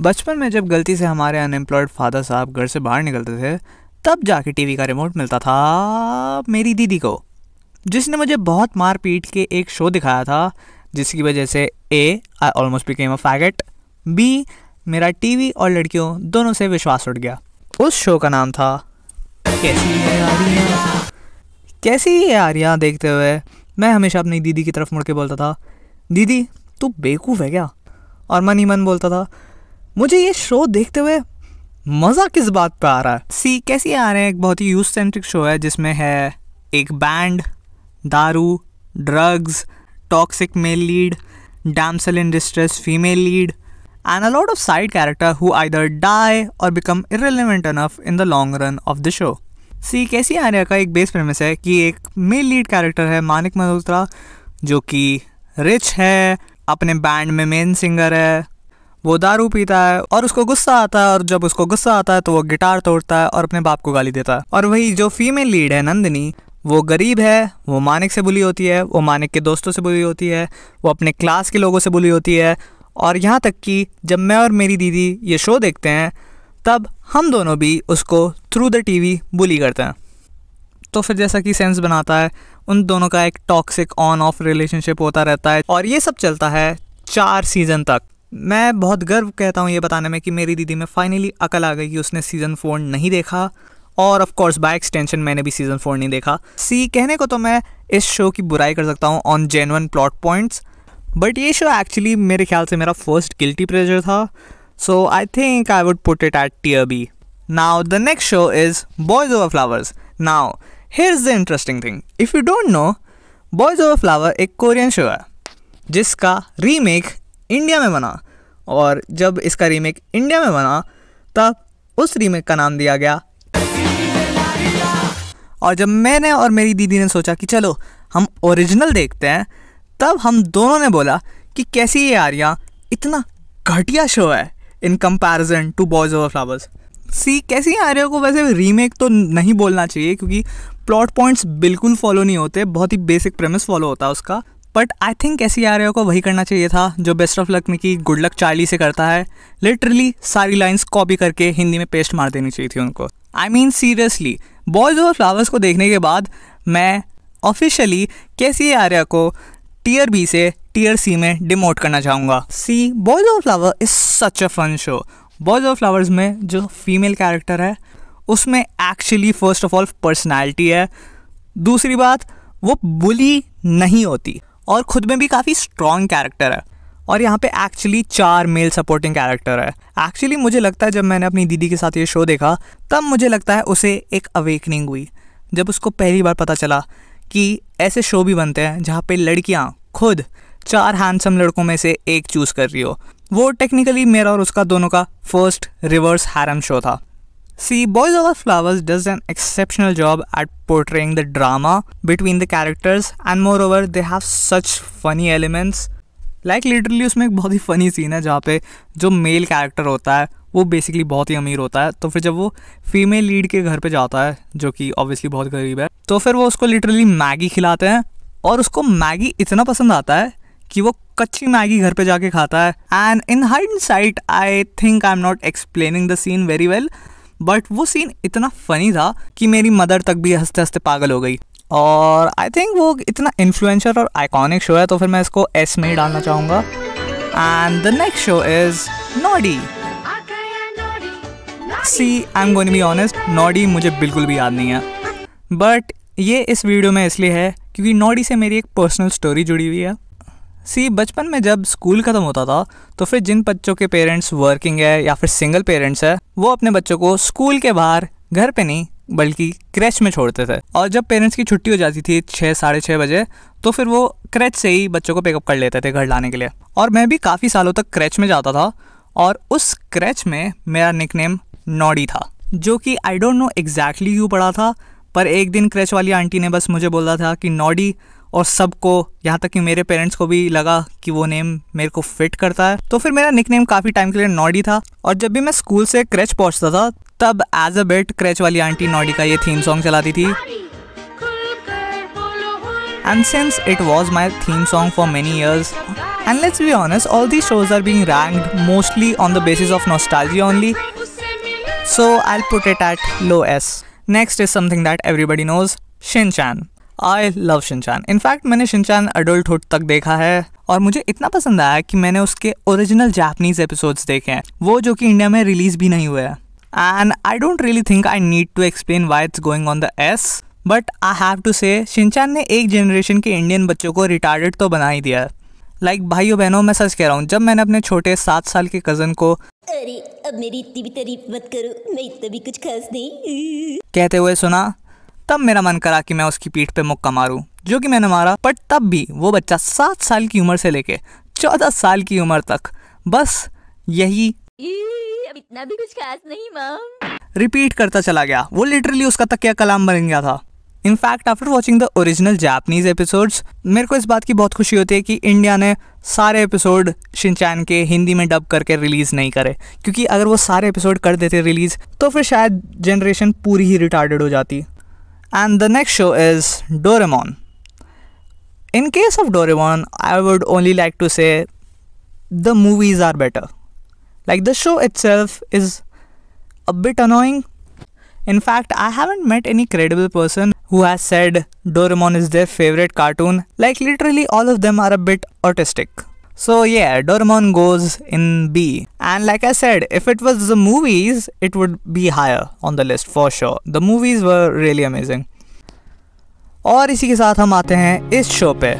बचपन में जब गलती से हमारे अनएम्प्लॉयड फादर साहब घर से बाहर निकलते थे तब जाके टीवी का रिमोट मिलता था मेरी दीदी को जिसने मुझे बहुत मार पीट के एक शो दिखाया था जिसकी वजह से a I almost became a faggot बी मेरा टीवी और लड़कियों दोनों से विश्वास उठ गया उस शो का नाम था कैसी है आर्या कैसी है आर्या देखते हुए मैं हमेशा अपनी दीदी की तरफ मुड़ के बोलता था दीदी तू बेवकूफ़ है क्या और मन ही मन बोलता था मुझे ये शो देखते हुए मज़ा किस बात पर आ रहा है सी कैसे आ रहे हैं एक बहुत ही यूथ सेंट्रिक शो है जिसमें है एक बैंड दारू drugs toxic male lead damsel in distress female lead and a lot of side character who either die और बिकम irrelevant अनफ in the long run of the show see Kaisi Aarya का एक base premise है कि एक male lead character है मानिक मल्होत्रा जो कि रिच है अपने बैंड में मेन सिंगर है वो दारू पीता है और उसको गुस्सा आता है और जब उसको गुस्सा आता है तो वो गिटार तोड़ता है और अपने बाप को गाली देता है और वही जो फीमेल लीड है नंदिनी वो गरीब है वो मानिक से बुली होती है वो मानिक के दोस्तों से बुली होती है वो अपने क्लास के लोगों से बुली होती है और यहाँ तक कि जब मैं और मेरी दीदी ये शो देखते हैं तब हम दोनों भी उसको थ्रू द टीवी बुली करते हैं तो फिर जैसा कि सेंस बनाता है उन दोनों का एक टॉक्सिक ऑन ऑफ रिलेशनशिप होता रहता है और ये सब चलता है चार सीज़न तक मैं बहुत गर्व कहता हूँ ये बताने में कि मेरी दीदी में फाइनली अकल आ गई कि उसने सीज़न फोर नहीं देखा और ऑफ कोर्स बाय एक्सटेंशन मैंने भी सीज़न फोर नहीं देखा सी कहने को तो मैं इस शो की बुराई कर सकता हूँ on genuine plot points but ये शो एक्चुअली मेरे ख्याल से मेरा फर्स्ट गिल्टी प्रेजर था so I think I would put it at tier B now the next show is Boys Over Flowers now here is the interesting thing if you don't know Boys Over Flower एक Korean show है जिसका remake India में बना और जब इसका remake India में बना तब उस रीमेक का नाम दिया गया और जब मैंने और मेरी दीदी ने सोचा कि चलो हम ओरिजिनल देखते हैं तब हम दोनों ने बोला कि कैसी ये आर्या इतना घटिया शो है in comparison to Boys Over Flowers see Kaisi Aarya को वैसे रीमेक तो नहीं बोलना चाहिए क्योंकि प्लॉट पॉइंट्स बिल्कुल फॉलो नहीं होते बहुत ही बेसिक प्रेमिस फॉलो होता है उसका बट आई थिंक ऐसी आर को वही करना चाहिए था जो best of luck Mickey good luck Charlie से करता है लिटरली सारी लाइन्स कॉपी करके हिंदी में पेस्ट मार देनी चाहिए थी उनको आई मीन सीरियसली बॉयज और फ्लावर्स को देखने के बाद मैं ऑफिशियली कैसी आर्या को टीयर बी से टीयर सी में डिमोट करना चाहूँगा see Boys of Flower is such a fun show Boys of Flowers में जो फीमेल कैरेक्टर है उसमें actually first of all personality है दूसरी बात वो बुली नहीं होती और खुद में भी काफ़ी स्ट्रॉन्ग कैरेक्टर है और यहाँ पे एक्चुअली चार मेल सपोर्टिंग कैरेक्टर है एक्चुअली मुझे लगता है जब मैंने अपनी दीदी के साथ ये शो देखा तब मुझे लगता है उसे एक अवेकनिंग हुई जब उसको पहली बार पता चला कि ऐसे शो भी बनते हैं जहाँ पे लड़कियाँ खुद चार हैंडसम लड़कों में से एक चूज़ कर रही हो वो टेक्निकली मेरा और उसका दोनों का फर्स्ट रिवर्स हैरम शो था See, Boys Over Flowers does an exceptional job at portraying the drama between the characters, and moreover, they have such funny elements. like, literally उसमें एक बहुत ही funny scene है जहाँ पे जो male character होता है वो basically बहुत ही अमीर होता है तो फिर जब वो female lead के घर पे जाता है जो कि obviously बहुत गरीब है तो फिर वो उसको literally Maggie खिलाते हैं और उसको मैगी इतना पसंद आता है कि वो कच्ची मैगी घर पे जाके खाता है and in hindsight I think I am not explaining the scene very well but वो सीन इतना फ़नी था कि मेरी मदर तक भी हंसते हंसते पागल हो गई और आई थिंक वो इतना इन्फ्लुएंशल और आइकॉनिक शो है तो फिर मैं इसको एस में ही डालना चाहूँगा and the next show is Noddy see I am going be honest Noddy मुझे बिल्कुल भी याद नहीं है बट ये इस वीडियो में इसलिए है क्योंकि नॉडी से मेरी एक पर्सनल स्टोरी जुड़ी हुई है सी बचपन में जब स्कूल ख़त्म होता था तो फिर जिन बच्चों के पेरेंट्स वर्किंग है या फिर सिंगल पेरेंट्स है वो अपने बच्चों को स्कूल के बाहर घर पे नहीं बल्कि क्रैच में छोड़ते थे और जब पेरेंट्स की छुट्टी हो जाती थी छः साढ़े छः बजे तो फिर वो क्रैच से ही बच्चों को पिकअप कर लेते थे घर लाने के लिए और मैं भी काफ़ी सालों तक क्रैच में जाता था और उस क्रैच में मेरा निक नेम था जो कि आई डोंट नो एग्जैक्टली क्यों पड़ा था पर एक दिन क्रैच वाली आंटी ने बस मुझे बोला था कि नॉडी और सबको यहाँ तक कि मेरे पेरेंट्स को भी लगा कि वो नेम मेरे को फिट करता है तो फिर मेरा निक काफ़ी टाइम के लिए नॉडी था और जब भी मैं स्कूल से क्रैच पहुँचता था तब एज अ बेट क्रैच वाली आंटी नॉडी का ये थीम सॉन्ग चलाती थी and since it was my theme song for many years and let's be honest all the shows are being ranked mostly on the basis of nostalgia only so I put it at low S next is something that everybody knows Shinchan I love Shinchan in fact मैंने Shinchan adulthood तक देखा है और मुझे इतना पसंद आया कि मैंने उसके ओरिजिनल जापनीज एपिसोड्स देखे हैं वो जो कि इंडिया में रिलीज भी नहीं हुए and I don't really think I need to explain why it's going on the S but I have to say Shinchan ने एक जनरेशन के इंडियन बच्चों को रिटार्डेड तो बना ही दिया लाइक like, भाइयों बहनों मैं सच कह रहा हूँ जब मैंने अपने छोटे सात साल के कज़न को अरे अब मेरी इतनी भी तारीफ मत करो मैं इतना भी कुछ खास नहीं कहते हुए सुना तब मेरा मन करा कि मैं उसकी पीठ पे मुक्का मारूं जो कि मैंने मारा बट तब भी वो बच्चा सात साल की उम्र से लेके चौदह साल की उम्र तक बस यही अब इतना भी कुछ खास नहीं मैम रिपीट करता चला गया वो लिटरली उसका तकिया कलाम बन गया था in fact after watching the original Japanese episodes मेरे को इस बात की बहुत खुशी होती है कि इंडिया ने सारे एपिसोड शिनचैन के हिंदी में डब करके रिलीज़ नहीं करे क्योंकि अगर वो सारे एपिसोड कर देते रिलीज़ तो फिर शायद जनरेशन पूरी ही रिटार्डेड हो जाती And the next show is Doraemon. In case of Doraemon, I would only like to say the movies are better. Like the show itself is a bit annoying. In fact, I haven't met any credible person who has said Doraemon is their favorite cartoon. Like literally all of them are a bit autistic. So yeah, Dormon goes in B. And like I said, if it was the movies, it would be higher on the list for sure. The movies were really amazing. और इसी के साथ हम आते हैं इस show पे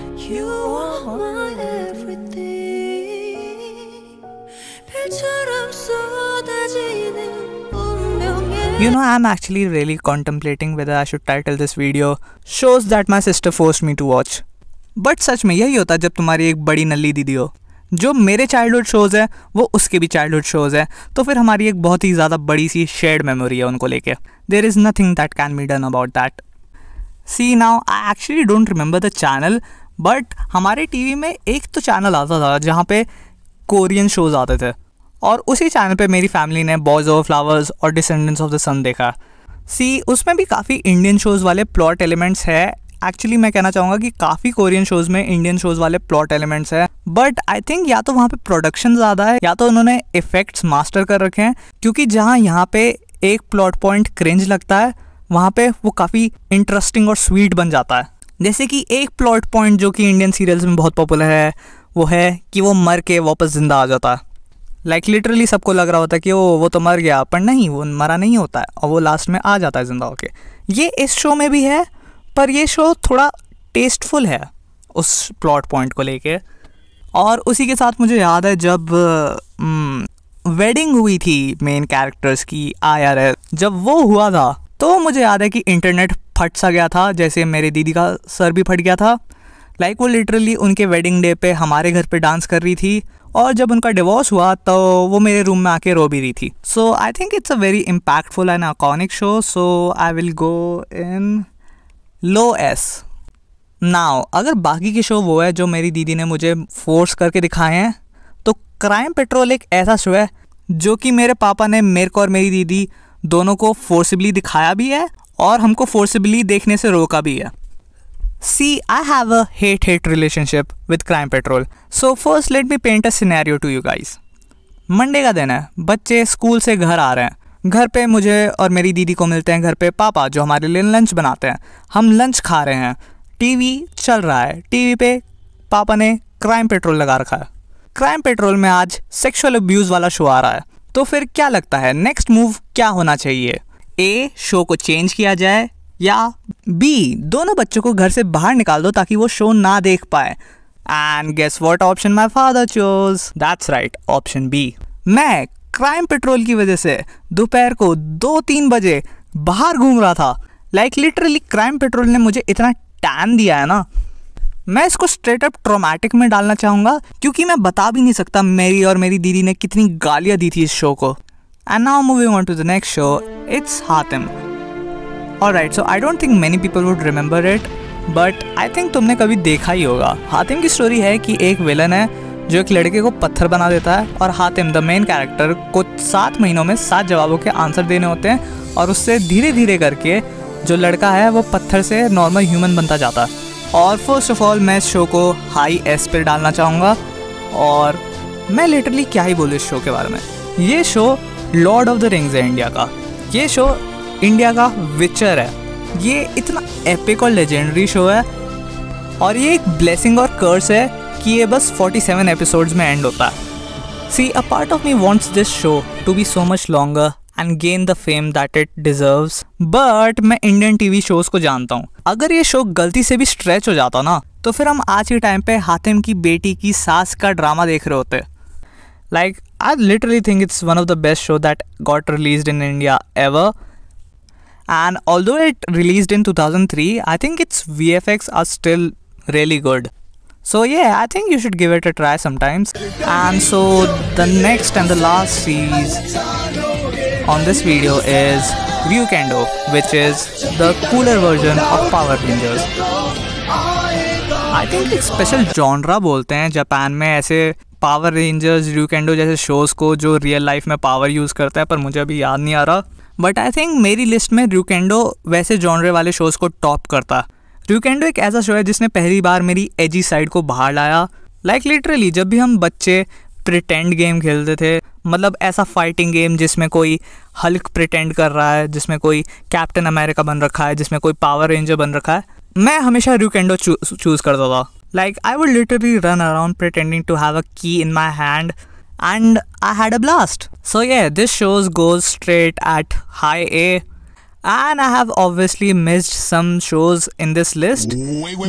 You know, I'm actually really contemplating whether I should title this video Shows That My Sister Forced Me to Watch but सच में यही होता है जब तुम्हारी एक बड़ी नली दीदी हो जो मेरे चाइल्डहुड शोज़ हैं वो उसके भी चाइल्डहुड शोज़ हैं तो फिर हमारी एक बहुत ही ज़्यादा बड़ी सी शेयर्ड मेमोरी है उनको लेके there is nothing that can be done about that see now I actually don't remember the channel but हमारे टीवी में एक तो चैनल आता था जहाँ पे कोरियन शोज़ आते थे और उसी चैनल पे मेरी फैमिली ने बॉयज़ ऑफ फ्लावर्स और डिसेंडेंट्स ऑफ द सन देखा सी उसमें भी काफ़ी इंडियन शोज़ वाले प्लॉट एलिमेंट्स है एक्चुअली मैं कहना चाहूँगा कि काफ़ी कोरियन शोज़ में इंडियन शोज़ वाले प्लॉट एलिमेंट्स है बट आई थिंक या तो वहाँ पे प्रोडक्शन ज़्यादा है या तो उन्होंने इफेक्ट्स मास्टर कर रखे हैं क्योंकि जहाँ यहाँ पे एक प्लॉट पॉइंट क्रेंज लगता है वहाँ पे वो काफ़ी इंटरेस्टिंग और स्वीट बन जाता है जैसे कि एक प्लॉट पॉइंट जो कि इंडियन सीरियल्स में बहुत पॉपुलर है वो है कि वो मर के वापस ज़िंदा आ जाता है लाइक लिटरली सबको लग रहा होता है कि वो वो तो मर गया पर नहीं वो मरा नहीं होता है और वो लास्ट में आ जाता है ज़िंदा होके ये इस शो में भी है पर ये शो थोड़ा टेस्टफुल है उस प्लॉट पॉइंट को लेके और उसी के साथ मुझे याद है जब वेडिंग हम्म, हुई थी मेन कैरेक्टर्स की आई जब वो हुआ था तो मुझे याद है कि इंटरनेट फट सा गया था जैसे मेरे दीदी का सर भी फट गया था लाइक वो लिटरली उनके वेडिंग डे पे हमारे घर पे डांस कर रही थी और जब उनका डिवोर्स हुआ तो वो मेरे रूम में आके रो भी रही थी so I think it's a very impactful and iconic show so I will go in low S now अगर बाकी के शो वो है जो मेरी दीदी ने मुझे फोर्स करके दिखाए हैं तो क्राइम पेट्रोल एक ऐसा शो है जो कि मेरे पापा ने मेरे को और मेरी दीदी दोनों को फोर्सिबली दिखाया भी है और हमको फोर्सिबली देखने से रोका भी है see I have a hate hate relationship with Crime Patrol so first let me paint a scenario to you guys Monday का दिन है बच्चे स्कूल से घर आ रहे हैं घर पे मुझे और मेरी दीदी को मिलते हैं घर पे पापा जो हमारे लिए लंच बनाते हैं हम लंच खा रहे हैं टीवी चल रहा है टीवी पे पापा ने क्राइम पेट्रोल लगा रखा है क्राइम पेट्रोल में आज सेक्सुअल अब्यूज़ वाला शो आ रहा है तो फिर क्या लगता है नेक्स्ट मूव क्या होना चाहिए ए शो को चेंज किया जाए या बी दोनों बच्चों को घर से बाहर निकाल दो ताकि वो शो ना देख पाए and guess what option my father chose that's right option B मैं क्राइम पेट्रोल की वजह से दोपहर को दो तीन बजे बाहर घूम रहा था लाइक लिटरली क्राइम पेट्रोल ने मुझे इतना टैन दिया है ना मैं इसको स्ट्रेट अप ट्रोमैटिक में डालना चाहूँगा क्योंकि मैं बता भी नहीं सकता मेरी और मेरी दीदी ने कितनी गालियाँ दी थी इस शो को and now moving on to the next show it's Hatim alright so I don't think many people would remember it but I think तुमने कभी देखा ही होगा हातिम की स्टोरी है कि एक विलन है जो एक लड़के को पत्थर बना देता है और हातिम द मेन कैरेक्टर को सात महीनों में सात जवाबों के आंसर देने होते हैं और उससे धीरे धीरे करके जो लड़का है वो पत्थर से नॉर्मल ह्यूमन बनता जाता है और फर्स्ट ऑफ ऑल मैं इस शो को हाई एस पर डालना चाहूँगा और मैं लिटरली क्या ही बोलूँ इस शो के बारे में ये show Lord of the Rings है इंडिया का ये शो इंडिया का विचर है ये इतना एपिक और लेजेंडरी शो है और ये एक ब्लेसिंग और कर्स है कि ये बस 47 एपिसोड्स में एंड होता see a part of me wants this show to be so much longer and gain the fame that it deserve but मैं इंडियन टीवी शोज को जानता हूँ अगर ये शो गलती से भी स्ट्रेच हो जाता ना तो फिर हम आज के टाइम पे हातिम की बेटी की सास का ड्रामा देख रहे होते like I literally think it's one of the best show that got release in India ever and although it release in two thousand three I think it's V F X are still really good So yeah, I think you should give it a try sometimes. And so the next and the last series on this video is Ryu Kendo, which is the cooler version of Power Rangers. I think एक special genre बोलते हैं Japan में ऐसे Power Rangers, Ryu Kendo जैसे shows को जो real life में power use करते हैं पर मुझे अभी याद नहीं आ रहा बट आई थिंक मेरी लिस्ट में ड्यूकेंडो वैसे जॉनरे वाले शोज़ को टॉप करता र्यूकेंडो एक ऐसा शो है जिसने पहली बार मेरी एजी साइड को बाहर लाया लाइक like लिटरली जब भी हम बच्चे प्रिटेंड गेम खेलते थे मतलब ऐसा फाइटिंग गेम जिसमें कोई हल्क प्रिटेंड कर रहा है जिसमें कोई कैप्टन अमेरिका बन रखा है जिसमें कोई पावर रेंजर बन रखा है मैं हमेशा र्यूकेंडो चूज़ करता था like I would literally run around pretending to have a key in my hand and I had a blast so ये this shows goes straight at high A and I have obviously missed some shows in this list,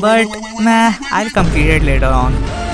but meh, I'll complete it later on.